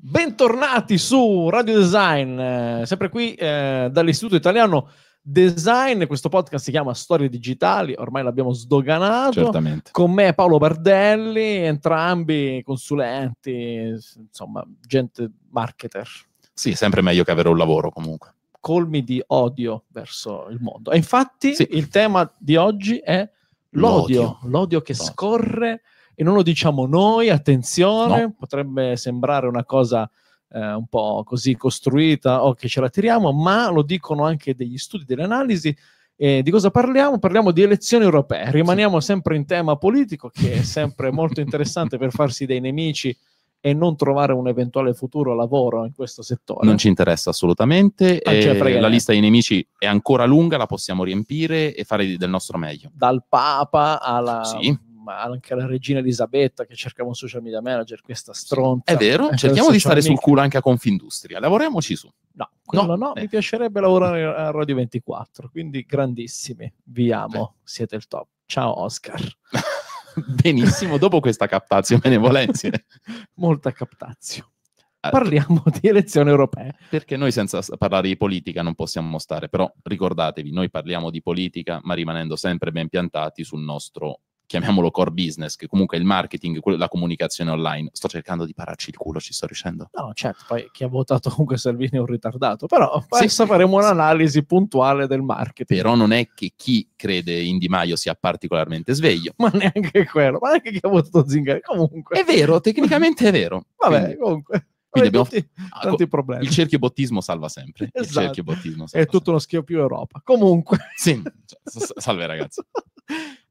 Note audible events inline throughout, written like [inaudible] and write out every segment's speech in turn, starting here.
Bentornati su Radio Design, eh, sempre qui eh, dall'Istituto Italiano Design, questo podcast si chiama Storie Digitali, ormai l'abbiamo sdoganato. Certamente. Con me Paolo Bardelli, entrambi consulenti, insomma, gente marketer. Sì, sempre meglio che avere un lavoro comunque. Colmi di odio verso il mondo. E infatti sì. il tema di oggi è l'odio, l'odio, l'odio che l'odio. scorre e non lo diciamo noi, attenzione, no. potrebbe sembrare una cosa eh, un po' così costruita o che ce la tiriamo, ma lo dicono anche degli studi, delle analisi. Eh, di cosa parliamo? Parliamo di elezioni europee, rimaniamo sì. sempre in tema politico che è sempre molto interessante per farsi dei nemici e non trovare un eventuale futuro lavoro in questo settore. Non ci interessa assolutamente. Ah, eh, la lista dei nemici è ancora lunga, la possiamo riempire e fare del nostro meglio. Dal Papa alla sì ma anche la regina Elisabetta che cercava un social media manager, questa stronza. È vero, eh, cerchiamo di stare sul culo anche a Confindustria, lavoriamoci su. No, no, no, eh. mi piacerebbe lavorare a Radio 24, quindi grandissimi, vi amo, Beh. siete il top. Ciao Oscar. [laughs] Benissimo, dopo questa captazio benevolenzia. [laughs] Molta captazio. Ah, parliamo di elezioni europee. Perché noi senza parlare di politica non possiamo stare, però ricordatevi, noi parliamo di politica ma rimanendo sempre ben piantati sul nostro chiamiamolo core business, che comunque è il marketing, la comunicazione online. Sto cercando di pararci il culo, ci sto riuscendo. No, certo, poi chi ha votato comunque Salvini è un ritardato, però adesso sì. faremo un'analisi puntuale del marketing. Però non è che chi crede in Di Maio sia particolarmente sveglio. Ma neanche quello, ma neanche chi ha votato Zingari, comunque. È vero, tecnicamente è vero. [laughs] Vabbè, quindi. comunque. Quindi abbiamo ah, tanti, tanti problemi. Il cerchio bottismo salva sempre. Esatto. Il cerchio bottismo salva È tutto sempre. uno schio più Europa. Comunque. Sì, cioè, salve ragazzi. [laughs]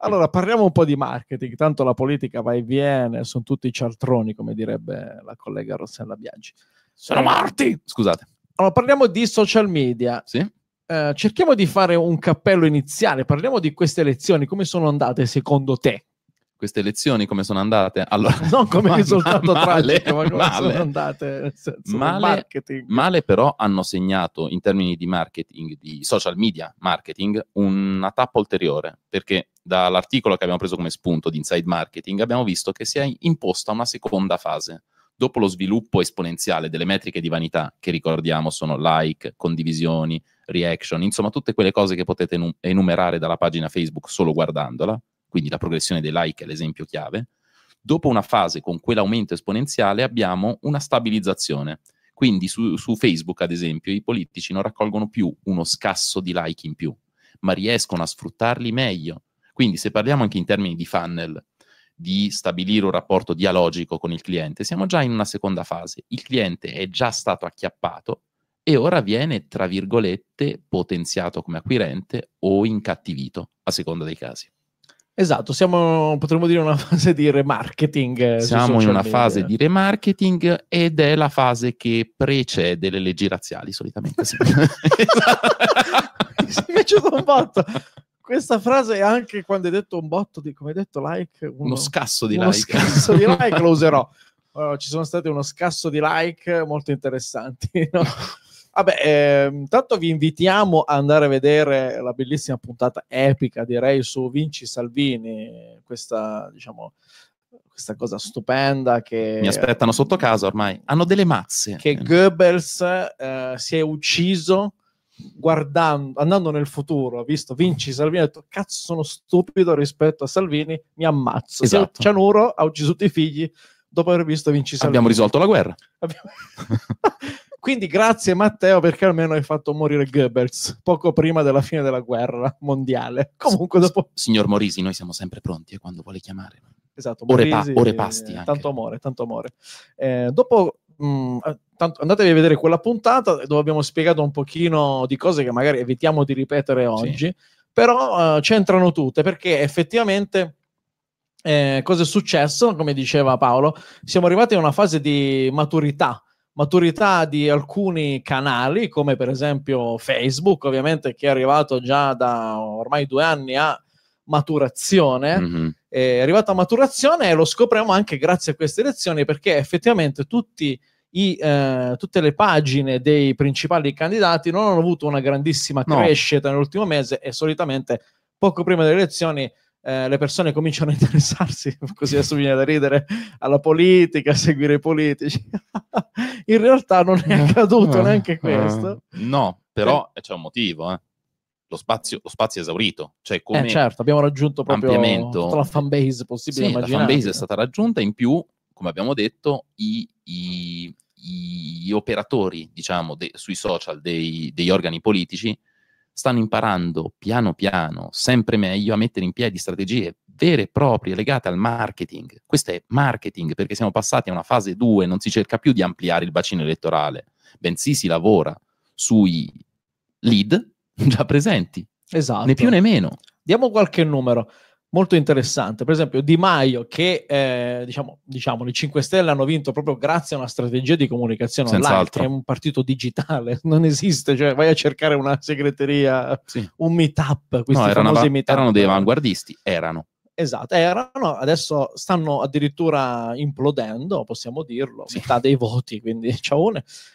Allora, parliamo un po' di marketing, tanto la politica va e viene, sono tutti cialtroni, come direbbe la collega Rossella Biaggi. Sono eh, morti! Scusate. Allora, parliamo di social media. Sì. Eh, cerchiamo di fare un cappello iniziale, parliamo di queste elezioni, come sono andate secondo te? queste elezioni come sono andate? Allora, [laughs] non come ma, [laughs] risultato ma, tragico, male, ma come male, sono andate. Senso, male, male, però hanno segnato in termini di marketing, di social media marketing, una tappa ulteriore, perché dall'articolo che abbiamo preso come spunto di Inside Marketing abbiamo visto che si è imposta una seconda fase. Dopo lo sviluppo esponenziale delle metriche di vanità, che ricordiamo sono like, condivisioni, reaction, insomma tutte quelle cose che potete enumerare dalla pagina Facebook solo guardandola, quindi la progressione dei like è l'esempio chiave, dopo una fase con quell'aumento esponenziale abbiamo una stabilizzazione. Quindi su, su, Facebook, ad esempio, i politici non raccolgono più uno scasso di like in più, ma riescono a sfruttarli meglio. Quindi se parliamo anche in termini di funnel, di stabilire un rapporto dialogico con il cliente, siamo già in una seconda fase. Il cliente è già stato acchiappato e ora viene, tra virgolette, potenziato come acquirente o incattivito, a seconda dei casi. Esatto, siamo, potremmo dire, una [laughs] fase di remarketing. Eh, siamo in una media. fase di remarketing ed è la fase che precede le leggi razziali, solitamente. Sì. [laughs] Mi è piaciuto un botto. Questa frase, anche quando hai detto un botto, di, come hai detto like... Uno, uno scasso di uno like. Uno scasso di like lo userò. Uh, [laughs] ci sono stati uno scasso di like molto interessanti, no? Vabbè, eh, intanto vi invitiamo ad andare a vedere la bellissima puntata epica, direi, su Vinci Salvini, questa, diciamo, questa cosa stupenda che... Mi aspettano sotto casa ormai. Hanno delle mazze. Che Goebbels eh, si è ucciso guardando, andando nel futuro, ha visto Vinci Salvini, ha detto cazzo sono stupido rispetto a Salvini, mi ammazzo. Esatto. Cianuro ha ucciso tutti i figli dopo aver visto Vinci Salvini. Abbiamo risolto la guerra. Abbiamo... [laughs] Quindi grazie Matteo perché almeno hai fatto morire Goebbels poco prima della fine della guerra mondiale. Comunque dopo... Signor Morisi, noi siamo sempre pronti e eh, quando vuole chiamare. Esatto, ore, Morisi, pa- ore pasti. Eh, anche. Tanto amore, tanto amore. Eh, dopo Mm, tanto, andatevi a vedere quella puntata dove abbiamo spiegato un pochino di cose che magari evitiamo di ripetere oggi, sì. però uh, c'entrano tutte perché effettivamente eh, cosa è successo, come diceva Paolo, siamo arrivati a una fase di maturità maturità di alcuni canali, come per esempio Facebook, ovviamente che è arrivato già da ormai due anni a maturazione. Mm-hmm. È arrivato a maturazione e lo scopriamo anche grazie a queste lezioni perché effettivamente tutti i, eh, tutte le pagine dei principali candidati non hanno avuto una grandissima crescita no. nell'ultimo mese e solitamente poco prima delle elezioni eh, le persone cominciano a interessarsi, [laughs] così adesso viene da ridere, alla politica, a seguire i politici. [laughs] In realtà non è eh, accaduto eh, neanche eh, questo. No, però c'è un motivo, eh. Lo spazio, lo spazio, è esaurito. Cioè, come eh, certo, abbiamo raggiunto proprio ampliamento. la fan base possibile. Sì, la fan base è stata raggiunta. In più, come abbiamo detto, i, i, i operatori, diciamo, de, sui social dei, degli organi politici stanno imparando piano piano, sempre meglio, a mettere in piedi strategie vere e proprie legate al marketing. Questo è marketing perché siamo passati a una fase 2, non si cerca più di ampliare il bacino elettorale, bensì si lavora sui lead già presenti. Esatto. Né più né meno. Diamo qualche numero molto interessante. Per esempio, Di Maio, che eh, diciamo, diciamo, le 5 Stelle hanno vinto proprio grazie a una strategia di comunicazione Senz'altro. che è un partito digitale, [laughs] non esiste, cioè vai a cercare una segreteria, sì. un meetup, questi no, erano, meet erano dei avanguardisti, erano. Esatto, erano, adesso stanno addirittura implodendo, possiamo dirlo, sì. metà dei voti, quindi [laughs] ciao.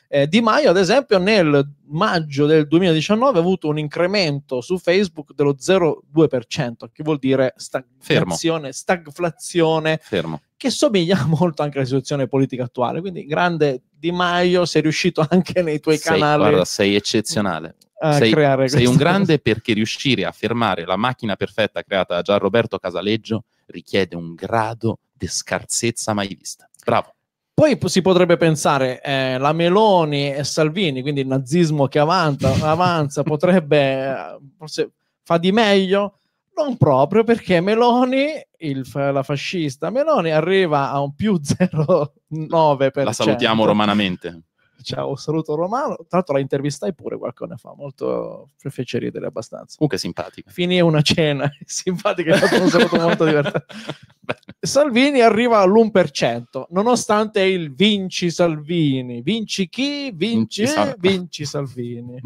Eh, di Maio, ad esempio, nel maggio del 2019 ha avuto un incremento su Facebook dello 0,2%, che vuol dire stagflazione, stagflazione Fermo. che somiglia [laughs] molto anche alla situazione politica attuale, quindi grande di Maio sei riuscito [laughs] anche nei tuoi sei, canali. Guarda, sei eccezionale. Sei, sei un grande [laughs] perché riuscire a fermare la macchina perfetta creata da Gianroberto Casaleggio richiede un grado di scarsezza mai vista. Bravo. Poi si potrebbe pensare eh, la Meloni e Salvini, quindi il nazismo che avanza, [laughs] avanza potrebbe eh, forse fa di meglio, non proprio perché Meloni, il, la fascista Meloni, arriva a un più 0,9%. [laughs] La salutiamo romanamente. Ciao, saluto Romano. Tra l'altro la intervistai pure qualcuno fa, molto fece ridere abbastanza. Comunque simpatica. Finì una cena [laughs] simpatica, è stato un saluto molto divertente. [laughs] Salvini arriva all'1%, nonostante il vinci Salvini. Vinci chi? Vinci, vinci, Sal- vinci Salvini.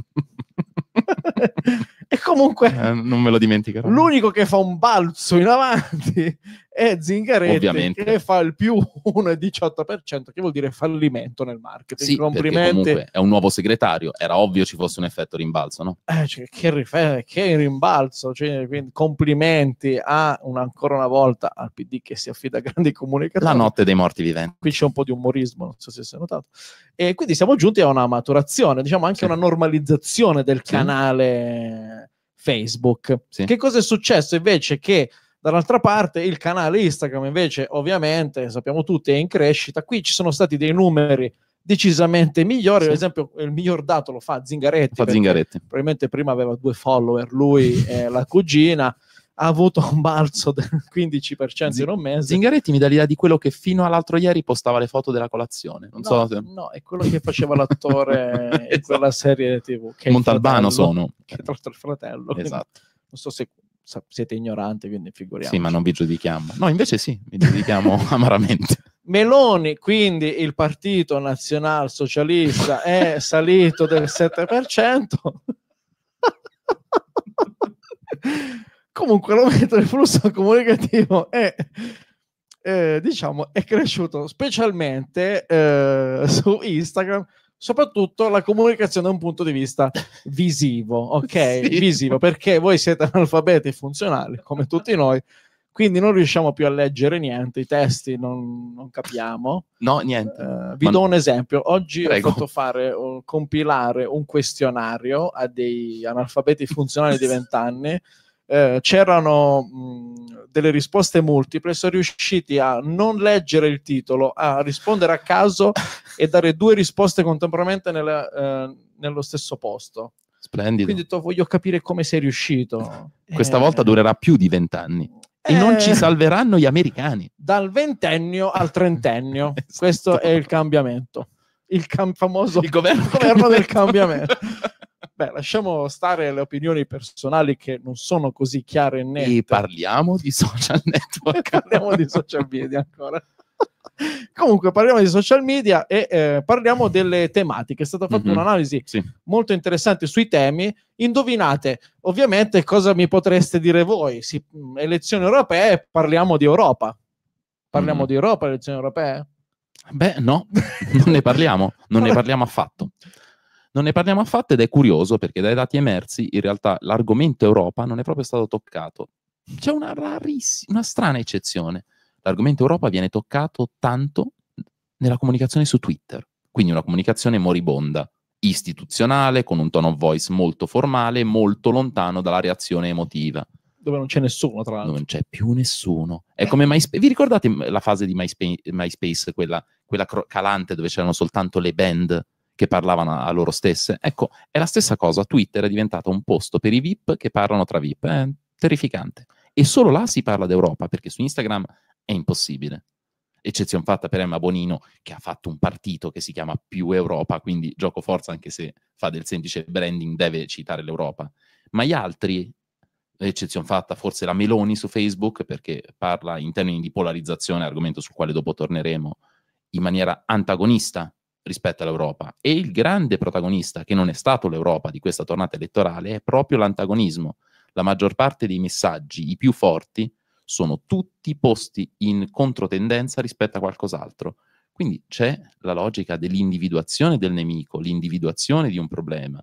E comunque... Eh, non me lo dimenticherò. L'unico che fa un balzo in avanti e Zingaretti Ovviamente. che fa il più 1,18%, [laughs] che vuol dire fallimento nel marketing. Sì, Complimenti. Comunque è un nuovo segretario, era ovvio ci fosse un effetto rimbalzo, no? Eh, cioè, che, rif- eh, che, rimbalzo, cioè, complimenti a un, ancora una volta al PD che si affida a grandi comunicatori. La notte dei morti viventi. Qui c'è un po' di umorismo, non so se si è notato. E quindi siamo giunti a una maturazione, diciamo anche sì. una normalizzazione del sì. canale Facebook. Sì. Che cosa è successo invece che Dall'altra parte il canale Instagram invece ovviamente sappiamo tutti è in crescita, qui ci sono stati dei numeri decisamente migliori, sì. ad esempio il miglior dato lo fa Zingaretti, fa Zingaretti. probabilmente prima aveva due follower lui [laughs] e la cugina, ha avuto un balzo del 15% Z- in un mese. Zingaretti mi dà l'idea di quello che fino all'altro ieri postava le foto della colazione. Non no, so se... no, è quello che faceva l'attore [laughs] esatto. in quella serie TV. Che Montalbano fratello, sono. Che tra l'altro il fratello. Esatto. Non so se siete ignoranti, quindi figuriamoci. Sì, ma non vi giudichiamo. No, invece sì, vi giudichiamo [laughs] amaramente. Meloni, quindi il partito nazionalsocialista è salito del 7%. Comunque l'aumento del flusso comunicativo è, eh, diciamo, è cresciuto specialmente eh, su Instagram soprattutto la comunicazione da un punto di vista [laughs] visivo, ok? Sì. Visivo, perché voi siete analfabeti funzionali, come tutti noi, quindi non riusciamo più a leggere niente, i testi non, non capiamo. No, niente. Uh, vi Ma do un esempio. Oggi Prego. ho fatto fare, ho compilare un questionario a dei analfabeti funzionali di [laughs] vent'anni eh, c'erano mh, delle risposte multiple, sono riusciti a non leggere il titolo, a rispondere a caso [laughs] e dare due risposte contemporaneamente nella, eh, nello stesso posto. Splendido. Quindi to, voglio capire come sei riuscito. Questa eh, volta durerà più di vent'anni. E non ci eh. salveranno gli americani. Dal ventennio al trentennio. [laughs] Esatto. Questo è il cambiamento. Il cam- famoso il governo, governo del cambiamento. [laughs] Beh, lasciamo stare le opinioni personali che non sono così chiare e nette. E parliamo di social [laughs] network. parliamo di social media ancora. Comunque parliamo di social media e eh, parliamo delle tematiche. È stata fatta mm-hmm. un'analisi sì. molto interessante sui temi. Indovinate, ovviamente, cosa mi potreste dire voi? Si, mm, elezioni europee, parliamo di Europa. Parliamo mm. di Europa, elezioni europee? Beh, no, non ne parliamo, non ne [laughs] parliamo affatto. Non ne parliamo affatto ed è curioso perché dai dati emersi in realtà l'argomento Europa non è proprio stato toccato. C'è una rarissima, una strana eccezione. L'argomento Europa viene toccato tanto nella comunicazione su Twitter, quindi una comunicazione moribonda, istituzionale, con un tono voice molto formale, molto lontano dalla reazione emotiva dove non c'è nessuno, tra l'altro. Non c'è più nessuno. È eh. come MySpace. Vi ricordate la fase di MySpace, MySpace quella, quella cro- calante dove c'erano soltanto le band che parlavano a loro stesse. Ecco, è la stessa cosa, Twitter è diventato un posto per i VIP che parlano tra VIP, è terrificante. E solo là si parla d'Europa, perché su Instagram è impossibile. Eccezione fatta per Emma Bonino, che ha fatto un partito che si chiama Più Europa, quindi gioco forza anche se fa del semplice branding, deve citare l'Europa. Ma gli altri, eccezione fatta forse la Meloni su Facebook, perché parla in termini di polarizzazione, argomento sul quale dopo torneremo, in maniera antagonista rispetto all'Europa e il grande protagonista, che non è stato l'Europa di questa tornata elettorale, è proprio l'antagonismo. La maggior parte dei messaggi, i più forti, sono tutti posti in controtendenza rispetto a qualcos'altro. Quindi c'è la logica dell'individuazione del nemico, l'individuazione di un problema.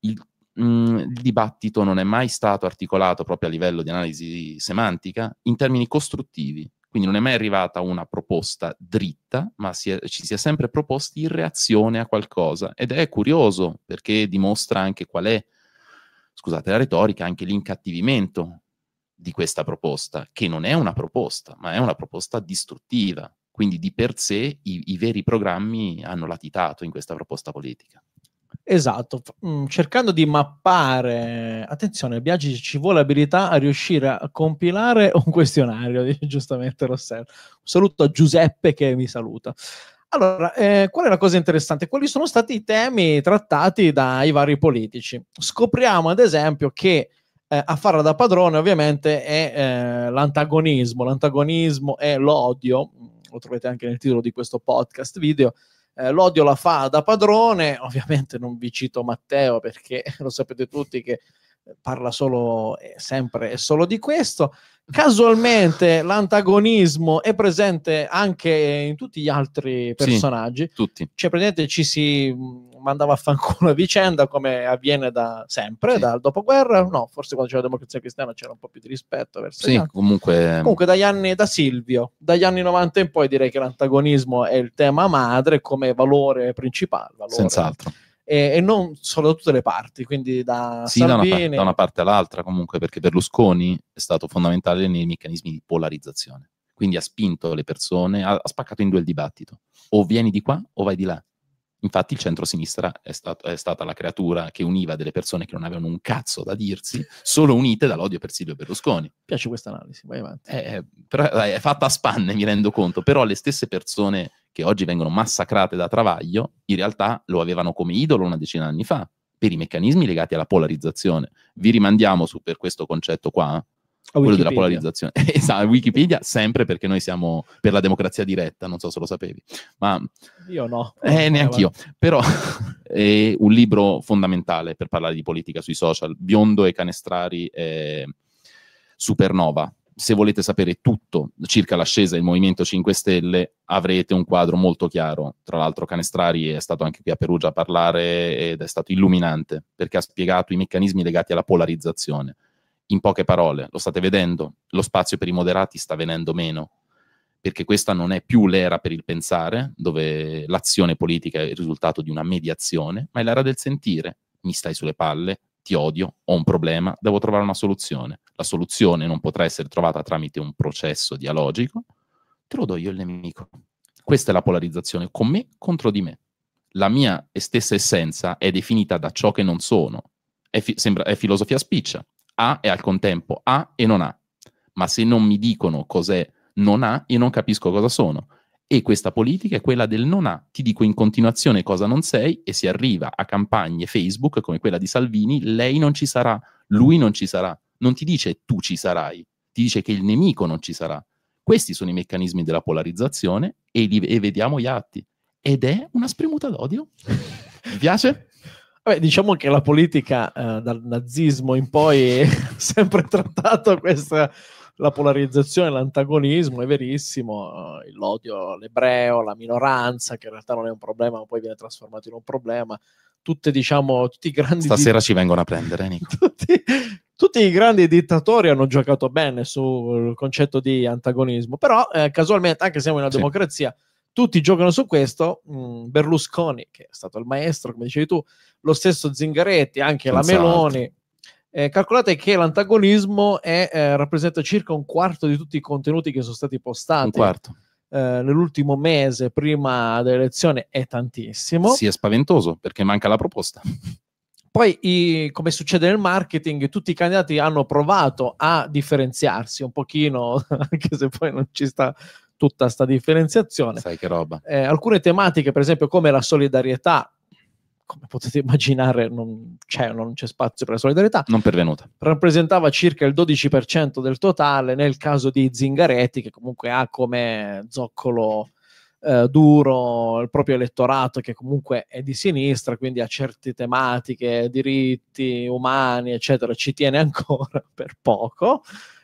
Il, mh, mm, il, dibattito non è mai stato articolato proprio a livello di analisi semantica in termini costruttivi, quindi non è mai arrivata una proposta dritta, ma si è, ci si è sempre proposti in reazione a qualcosa. Ed è curioso perché dimostra anche qual è, scusate la retorica, anche l'incattivimento di questa proposta, che non è una proposta, ma è una proposta distruttiva. Quindi di per sé i, i veri programmi hanno latitato in questa proposta politica. Esatto, mm, cercando di mappare, attenzione, Biagi ci vuole abilità a riuscire a compilare un questionario, [laughs] giustamente Rossella. Un saluto a Giuseppe che mi saluta. Allora, eh, qual è la cosa interessante? Quali sono stati i temi trattati dai vari politici? Scopriamo ad esempio che eh, a farla da padrone ovviamente è eh, l'antagonismo, l'antagonismo è l'odio, mm, lo trovate anche nel titolo di questo podcast video, eh, l'odio la fa da padrone, [laughs] ovviamente non vi cito Matteo perché [laughs] lo sapete tutti che eh, parla solo eh, sempre e solo di questo. Casualmente [laughs] l'antagonismo è presente anche in tutti gli altri personaggi. Sì, tutti. Cioè, praticamente ci si mm, mandava a fanculo a vicenda come avviene da sempre, sì. dal dopoguerra, no, forse quando c'era la democrazia cristiana c'era un po' più di rispetto verso sì, comunque... comunque dagli anni da Silvio, dagli anni 90 in poi direi che l'antagonismo è il tema madre come valore principale, valore. senz'altro e, non solo da tutte le parti, quindi da, sì, Salvini... da, una, da, una, parte all'altra comunque, perché Berlusconi è stato fondamentale nei meccanismi di polarizzazione, quindi ha spinto le persone, ha, ha spaccato in due il dibattito, o vieni di qua o vai di là, Infatti il centro-sinistra è, stato, è, stata la creatura che univa delle persone che non avevano un cazzo da dirsi, solo unite dall'odio per Silvio Berlusconi. Mi piace questa analisi, vai avanti. È, eh, eh, eh, è fatta a spanne, mi rendo conto, però le stesse persone che oggi vengono massacrate da Travaglio, in realtà lo avevano come idolo una decina di anni fa, per i meccanismi legati alla polarizzazione. Vi rimandiamo su, per questo concetto qua quello della polarizzazione. [laughs] esatto, Wikipedia sempre perché noi siamo per la democrazia diretta, non so se lo sapevi, ma... Io no. Eh, neanch'io, però [laughs] è un libro fondamentale per parlare di politica sui social, Biondo e Canestrari è Supernova. Se volete sapere tutto circa l'ascesa del Movimento 5 Stelle, avrete un quadro molto chiaro. Tra l'altro Canestrari è stato anche qui a Perugia a parlare ed è stato illuminante perché ha spiegato i meccanismi legati alla polarizzazione in poche parole, lo state vedendo, lo spazio per i moderati sta venendo meno, perché questa non è più l'era per il pensare, dove l'azione politica è il risultato di una mediazione, ma è l'era del sentire, mi stai sulle palle, ti odio, ho un problema, devo trovare una soluzione. La soluzione non potrà essere trovata tramite un processo dialogico, te lo do io il nemico. Questa è la polarizzazione con me contro di me. La mia stessa essenza è definita da ciò che non sono. È, fi- sembra, è filosofia spiccia, ha e al contempo ha e non ha. Ma se non mi dicono cos'è non ha, io non capisco cosa sono. E questa politica è quella del non ha. Ti dico in continuazione cosa non sei e si arriva a campagne Facebook come quella di Salvini, lei non ci sarà, lui non ci sarà. Non ti dice tu ci sarai, ti dice che il nemico non ci sarà. Questi sono i meccanismi della polarizzazione e, li, e vediamo gli atti. Ed è una spremuta d'odio. Mi [laughs] piace? Vabbè, diciamo che la politica eh, dal nazismo in poi [laughs] ha sempre trattato questa la polarizzazione, l'antagonismo, è verissimo, eh, l'odio all'ebreo, la minoranza, che in realtà non è un problema, ma poi viene trasformato in un problema. Tutte, diciamo, tutti i grandi... Stasera di... ci vengono a prendere, Nico. [laughs] tutti, tutti, i grandi dittatori hanno giocato bene sul concetto di antagonismo, però eh, casualmente, anche se siamo in una sì. democrazia, tutti giocano su questo. Mm, Berlusconi, che è stato il maestro, come dicevi tu, lo stesso Zingaretti, anche Pensate. la esatto. Meloni. Eh, calcolate che l'antagonismo è, eh, rappresenta circa un quarto di tutti i contenuti che sono stati postati. Eh, nell'ultimo mese prima dell'elezione è tantissimo. Sì, è spaventoso perché manca la proposta. Poi, i, come succede nel marketing, tutti i candidati hanno provato a differenziarsi un pochino, [laughs] anche se poi non ci sta tutta questa differenziazione. Sai che roba. Eh, alcune tematiche, per esempio, come la solidarietà, come potete [laughs] immaginare, non c'è, non c'è, spazio per la solidarietà. Non pervenuta. Rappresentava circa il 12% del totale nel caso di Zingaretti, che comunque ha come zoccolo eh, duro il proprio elettorato, che comunque è di sinistra, quindi ha certe tematiche, diritti umani, eccetera, ci tiene ancora [laughs] per poco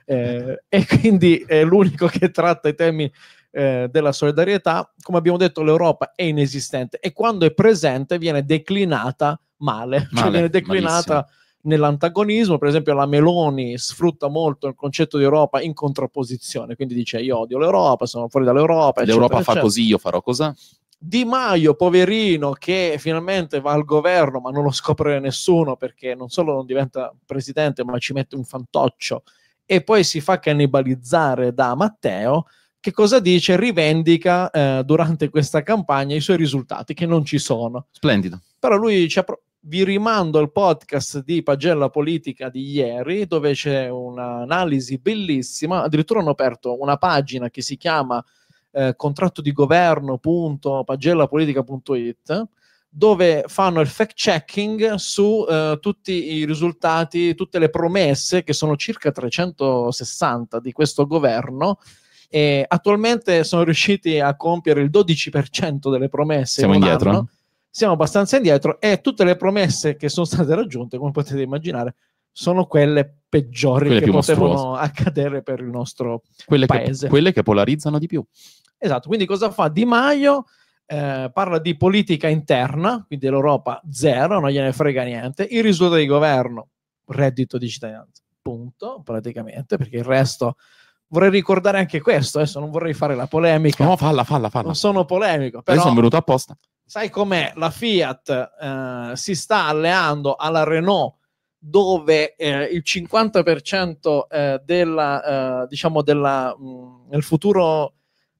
eh, e quindi è l'unico che tratta i temi eh, della solidarietà. Come abbiamo detto, l'Europa è inesistente e quando è presente viene declinata male, male cioè viene declinata malissimo. nell'antagonismo. Per esempio, la Meloni sfrutta molto il concetto di Europa in contrapposizione, quindi dice io odio l'Europa, sono fuori dall'Europa. L'Europa eccetera. fa così, io farò cosa? Di Maio, poverino, che finalmente va al governo, ma non lo scopre nessuno perché non solo non diventa presidente, ma ci mette un fantoccio e poi si fa cannibalizzare da Matteo, che cosa dice? Rivendica eh, durante questa campagna i suoi risultati che non ci sono. Splendido. Però lui ci ha pro- vi rimando al podcast di Pagella Politica di ieri, dove c'è un'analisi bellissima. Addirittura hanno aperto una pagina che si chiama eh, contratto di governo.pagellapolitica.it dove fanno il fact checking su eh, tutti i risultati, tutte le promesse che sono circa 360 di questo governo e attualmente sono riusciti a compiere il 12% delle promesse. Siamo indietro. Anno. Siamo abbastanza indietro e tutte le promesse che sono state raggiunte, come potete immaginare, sono quelle peggiori quelle che potevano mostruose. accadere per il nostro quelle paese. Che, quelle che polarizzano di più. Esatto, quindi cosa fa Di Maio? Eh, parla di politica interna, quindi l'Europa zero, non gliene frega niente, il risultato di governo, reddito di cittadinanza, punto, praticamente, perché il resto vorrei ricordare anche questo, adesso non vorrei fare la polemica. No, falla, falla, falla. Non sono polemico, però... Io sono venuto apposta. Sai com'è? La Fiat eh, si sta alleando alla Renault dove eh, il 50% eh, della, eh, diciamo della, mh, mm, nel futuro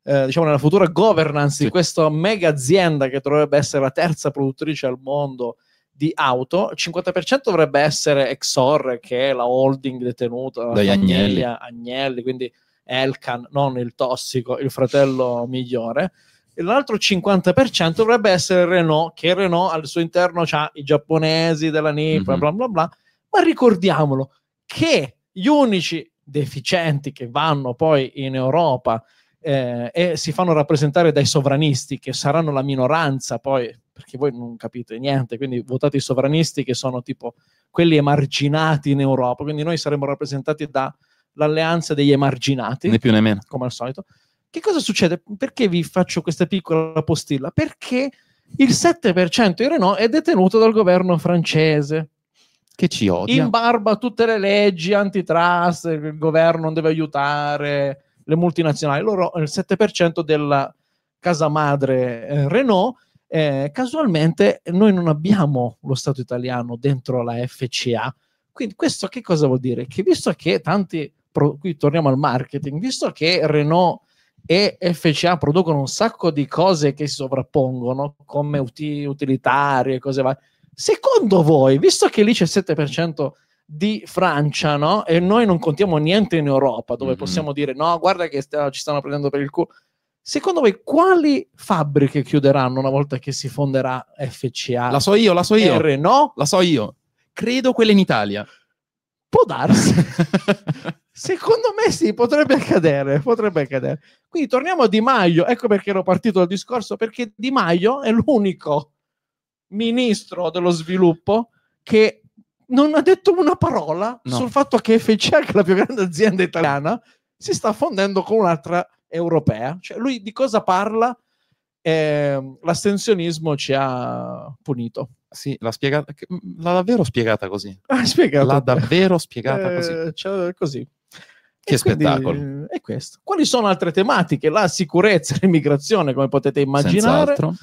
eh, diciamo nella futura governance sì. di questa mega azienda che dovrebbe essere la terza produttrice al mondo di auto, il 50% dovrebbe essere Exor, che è la holding detenuta dagli Agnelli. Agnelli, quindi Elkan, non il tossico, il fratello migliore. E l'altro 50% dovrebbe essere Renault, che Renault al suo interno ha i giapponesi della Nippon, mm-hmm. bla bla bla. Ma ricordiamolo che gli unici deficienti che vanno poi in Europa eh, e si fanno rappresentare dai sovranisti che saranno la minoranza poi perché voi non capite niente quindi votate i sovranisti che sono tipo quelli emarginati in Europa quindi noi saremo rappresentati dall'alleanza degli emarginati né più né meno come al solito che cosa succede? Perché vi faccio questa piccola postilla? Perché il 7% di Renault è detenuto dal governo francese che ci odia. In barba a tutte le leggi antitrust, il governo non deve aiutare, le multinazionali, loro eh, il 7% della casa madre eh, Renault. Eh, casualmente noi non abbiamo lo Stato italiano dentro la FCA. Quindi questo che cosa vuol dire? Che visto che tanti, pro, qui torniamo al marketing, visto che Renault e FCA producono un sacco di cose che si sovrappongono, come uti- utilitarie, cose varie, secondo voi, visto che lì c'è il 7% di Francia, no? E noi non contiamo niente in Europa, dove mm-hmm. possiamo dire no, guarda che st- ci stanno prendendo per il culo. Secondo voi quali fabbriche chiuderanno una volta che si fonderà FCA? La so io, la so io. R, La so io. Credo quella in Italia. Può darsi. [laughs] Secondo me sì, potrebbe accadere, potrebbe accadere. Quindi torniamo a Di Maio, ecco perché ero partito dal discorso, perché Di Maio è l'unico ministro dello sviluppo che non ha detto una parola no. sul fatto che FCA, che è la più grande azienda italiana, si sta fondendo con un'altra europea. Cioè, lui di cosa parla? Eh, l'astensionismo ci ha punito. Sì, l'ha, spiegata, mm, l'ha davvero spiegata così. [laughs] Ha spiegato. L'ha davvero spiegata eh, così. Cioè, così. Che e spettacolo. Quindi, è questo. Quali sono altre tematiche? La sicurezza, [laughs] l'immigrazione, come potete immaginare. Senz'altro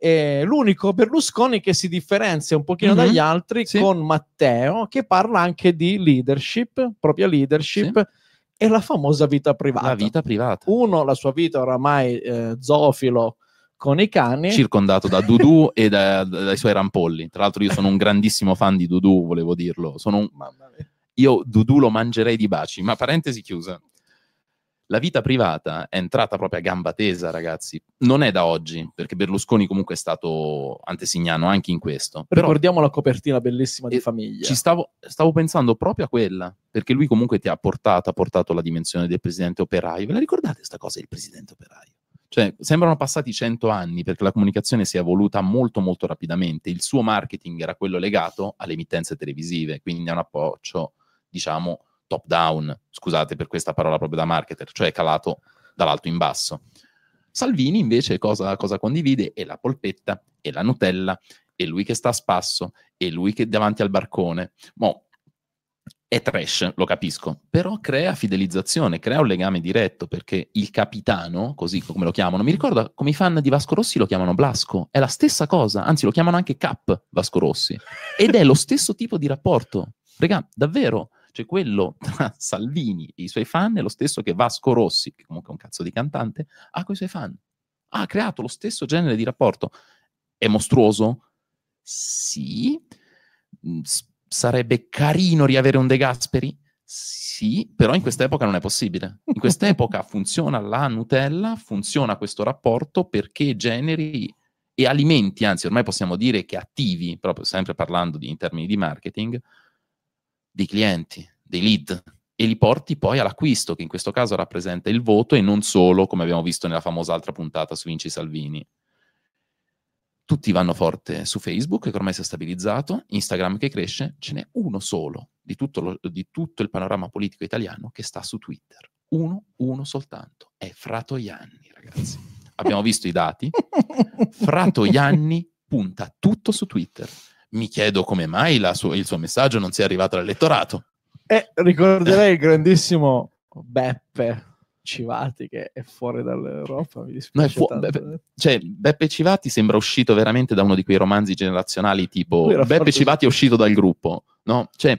è l'unico Berlusconi che si differenzia un pochino mm-hmm. dagli altri sì. con Matteo, che parla anche di leadership, propria leadership. Sì e la famosa vita privata. La vita privata. Uno, la sua vita oramai eh, zoofilo con i cani. Circondato da Dudu [laughs] e da, dai suoi rampolli. Tra l'altro io sono un grandissimo fan di Dudu, volevo dirlo. Sono un... Io Dudu lo mangerei di baci, ma parentesi chiusa. La vita privata è entrata proprio a gamba tesa, ragazzi. Non è da oggi, perché Berlusconi comunque è stato antesignano anche in questo. Però Ricordiamo la copertina bellissima di Famiglia. Ci stavo, stavo, pensando proprio a quella, perché lui comunque ti ha portato, ha portato la dimensione del presidente operaio. Ve la ricordate questa cosa del presidente operaio? Cioè, sembrano passati cento anni perché la comunicazione si è evoluta molto molto rapidamente. Il suo marketing era quello legato alle emittenze televisive, quindi è un approccio, diciamo, top down, scusate per questa parola proprio da marketer, cioè calato dall'alto in basso. Salvini invece cosa, cosa condivide? È la polpetta, è la Nutella, è lui che sta a spasso, è lui che è davanti al barcone. Mo, è trash, lo capisco, però crea fidelizzazione, crea un legame diretto perché il capitano, così come lo chiamano, mi ricorda come i fan di Vasco Rossi lo chiamano Blasco, è la stessa cosa, anzi lo chiamano anche Cap Vasco Rossi ed è lo stesso tipo di rapporto. Regà, davvero, cioè quello tra Salvini e i suoi fan è lo stesso che Vasco Rossi, che comunque è un cazzo di cantante, ha con i suoi fan. Ha creato lo stesso genere di rapporto. È mostruoso? Sì. Mm, s- sarebbe carino riavere un De Gasperi? Sì, però in quest'epoca non è possibile. In quest'epoca [laughs] funziona la Nutella, funziona questo rapporto perché generi e alimenti, anzi ormai possiamo dire che attivi, proprio sempre parlando di, in termini di marketing, dei clienti, dei lead, e li porti poi all'acquisto, che in questo caso rappresenta il voto e non solo, come abbiamo visto nella famosa altra puntata su Vinci Salvini. Tutti vanno forte su Facebook, che ormai si è stabilizzato, Instagram che cresce, ce n'è uno solo di tutto, lo, di tutto il panorama politico italiano che sta su Twitter. Uno, uno soltanto. È Fratoianni, ragazzi. Abbiamo visto i dati. [laughs] Fratoianni punta tutto su Twitter mi chiedo come mai su- il suo messaggio non sia arrivato all'elettorato. Eh, ricorderei il grandissimo Beppe Civati che è fuori dall'Europa. Mi dispiace. No, fu- Beppe, cioè, Beppe Civati sembra uscito veramente da uno di quei romanzi generazionali tipo Beppe forse... Civati è uscito dal gruppo, no? Cioè,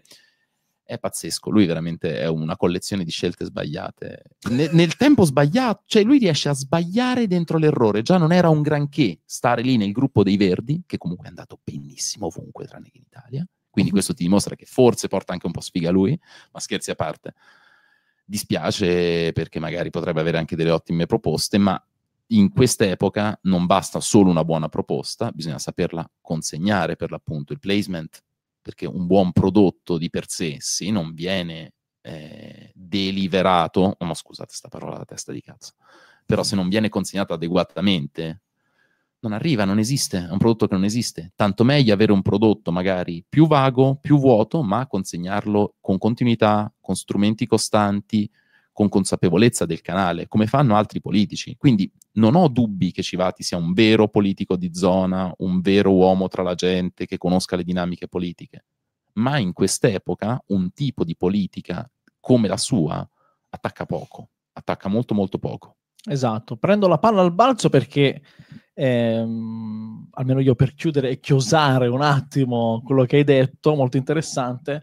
è pazzesco. Lui veramente è una collezione di scelte sbagliate. Ne, nel tempo sbagliato, cioè lui riesce a sbagliare dentro l'errore. Già non era un granché stare lì nel gruppo dei Verdi, che comunque è andato benissimo ovunque, tranne che in Italia. Quindi mhm. questo ti dimostra che forse porta anche un po' sfiga lui, ma scherzi a parte. Dispiace perché magari potrebbe avere anche delle ottime proposte, ma in quest'epoca non basta solo una buona proposta, bisogna saperla consegnare per l'appunto. Il placement perché un buon prodotto di per sé, se non viene eh, deliverato, oh, ma scusate sta parola da testa di cazzo, però se mm. non viene consegnato adeguatamente, non arriva, non esiste, è un prodotto che non esiste. Tanto meglio avere un prodotto magari più vago, più vuoto, ma consegnarlo con continuità, con strumenti costanti, con consapevolezza del canale, come fanno altri politici. Quindi non ho dubbi che Civati sia un vero politico di zona, un vero uomo tra la gente che conosca le dinamiche politiche. Ma in quest'epoca un tipo di politica come la sua attacca poco, attacca molto molto poco. Esatto, prendo la palla al balzo perché ehm, almeno io per chiudere e chiosare un attimo quello che hai detto, molto interessante,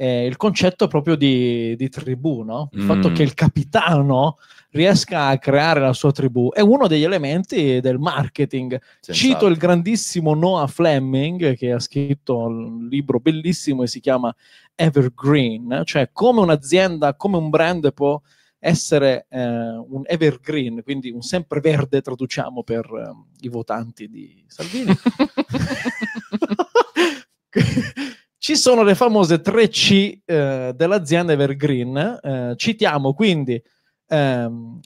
eh, il concetto proprio di, di tribù, no? il mm. fatto che il capitano riesca a creare la sua tribù è uno degli elementi del marketing. Senz'altro. Cito il grandissimo Noah Fleming che ha scritto un libro bellissimo e si chiama Evergreen, cioè come un'azienda, come un brand può essere eh, un evergreen, quindi un sempreverde, traduciamo per eh, i votanti di Salvini. [laughs] [laughs] [laughs] ci sono le famose 3C eh, dell'azienda Evergreen. Eh, citiamo quindi ehm,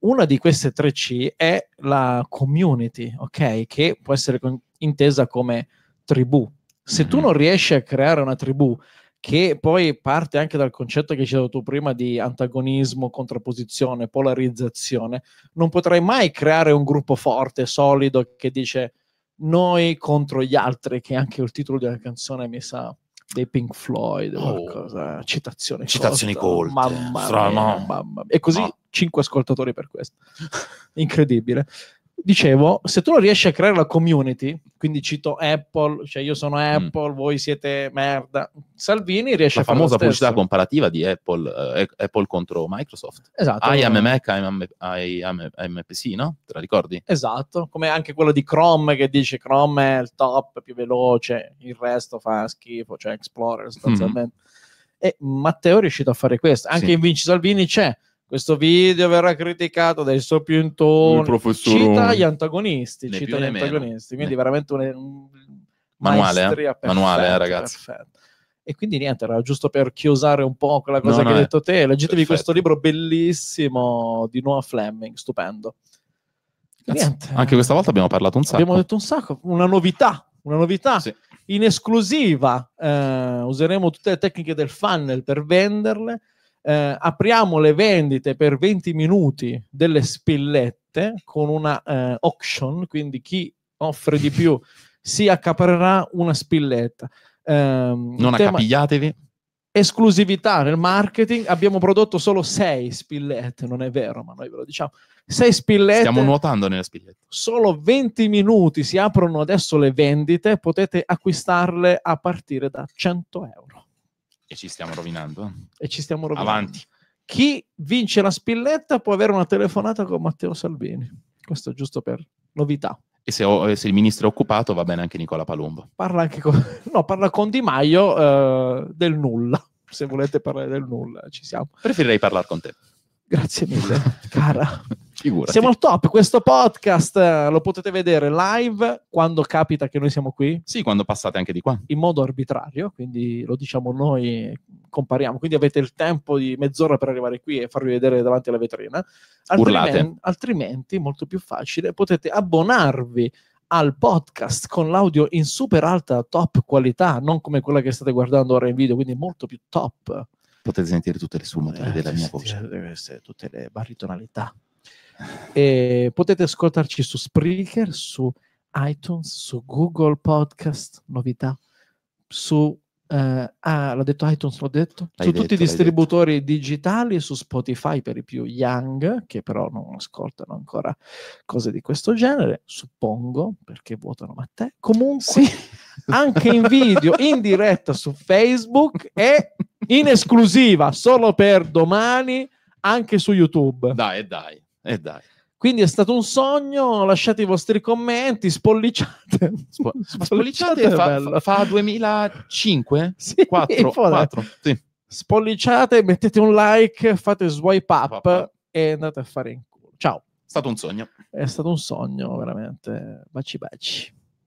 una di queste 3C è la community, ok? Che può essere con- intesa come tribù. Se tu mm-hmm. non riesci a creare una tribù che poi parte anche dal concetto che ci hai dato tu prima di antagonismo, contrapposizione, polarizzazione, non potrai mai creare un gruppo forte, solido che dice noi contro gli altri, che è anche il titolo della canzone mi sa dei Pink Floyd, oh. qualcosa, citazione citazioni colte, oh, mamma, mia, mamma mia. e così no. 5 ascoltatori per questo, [laughs] incredibile dicevo, se tu non riesci a creare la community, quindi cito Apple, cioè io sono mm. Apple, mm. voi siete merda, Salvini riesce la a fare la famosa pubblicità comparativa di Apple, eh, Apple contro Microsoft. Esatto. I am a Mac, I am, I am, I am no? Te la ricordi? Esatto, come anche quello di Chrome che dice Chrome è il top, più veloce, il resto fa schifo, cioè Explorer mm-hmm. sostanzialmente. Mm. E Matteo è riuscito a fare questo, anche sì. in Vinci Salvini c'è questo video verrà criticato dai sopiuntoni, professor... cita gli antagonisti, né cita gli antagonisti, quindi né. veramente un, un manuale, eh? perfetta, manuale eh, cioè ragazzi. Perfetta. E quindi niente, era giusto per chiosare un po' quella cosa no, che no, hai eh. detto te. Leggetevi perfetto. questo libro bellissimo di Noah Fleming, stupendo. Niente. Anche questa volta abbiamo parlato un sacco. Abbiamo detto un sacco, una novità, una novità. Sì. In esclusiva eh, useremo tutte le tecniche del funnel per venderle eh, apriamo le vendite per 20 minuti delle spillette con una eh, auction, quindi chi offre di più si accaparrà una spilletta. Eh, non accapigliatevi. Esclusività nel marketing, abbiamo prodotto solo 6 spillette, non è vero, ma noi ve lo diciamo. 6 spillette. Stiamo nuotando nelle spillette. Solo 20 minuti si aprono adesso le vendite, potete acquistarle a partire da 100 euro. E ci stiamo rovinando. E ci stiamo rovinando. Avanti. Chi vince la spilletta può avere una telefonata con Matteo Salvini. Questo è giusto per novità. E se, ho, eh, se, il ministro è occupato va bene anche Nicola Palumbo. Parla anche con, [laughs] no, parla con Di Maio eh, del nulla. Se volete parlare del nulla, ci siamo. Preferirei parlare con te. Grazie mille, [laughs] cara. Figurati. Siamo al top, questo podcast eh, lo potete vedere live quando capita che noi siamo qui. Sì, quando passate anche di qua. In modo arbitrario, quindi lo diciamo noi, compariamo. Quindi avete il tempo di mezz'ora per arrivare qui e farvi vedere davanti alla vetrina. Altrimenti, altrimenti molto più facile, potete abbonarvi al podcast con l'audio in super alta top qualità, non come quella che state guardando ora in video, quindi molto più top potete sentire tutte le sfumature eh, della mia voce. Eh, tutte le baritonalità. E potete ascoltarci su Spreaker, su iTunes, su Google Podcast, novità, su... Eh, ah, l'ho detto iTunes, l'ho detto. L'hai su detto, tutti i distributori detto. digitali, su Spotify per i più young, che però non ascoltano ancora cose di questo genere, suppongo, perché vuotano ma te. Comunque, sì. anche in video, in diretta su Facebook e in esclusiva solo per domani anche su YouTube. Dai, dai, e dai. Quindi è stato un sogno, lasciate i vostri commenti, spollicciate. Spo- [laughs] spollicciate fa, fa, 2005? [laughs] Sì, 4, 4 sì. Spollicciate, mettete un like, fate swipe up, up e andate a fare in culo. Ciao. È stato un sogno. È stato un sogno, veramente. Baci baci.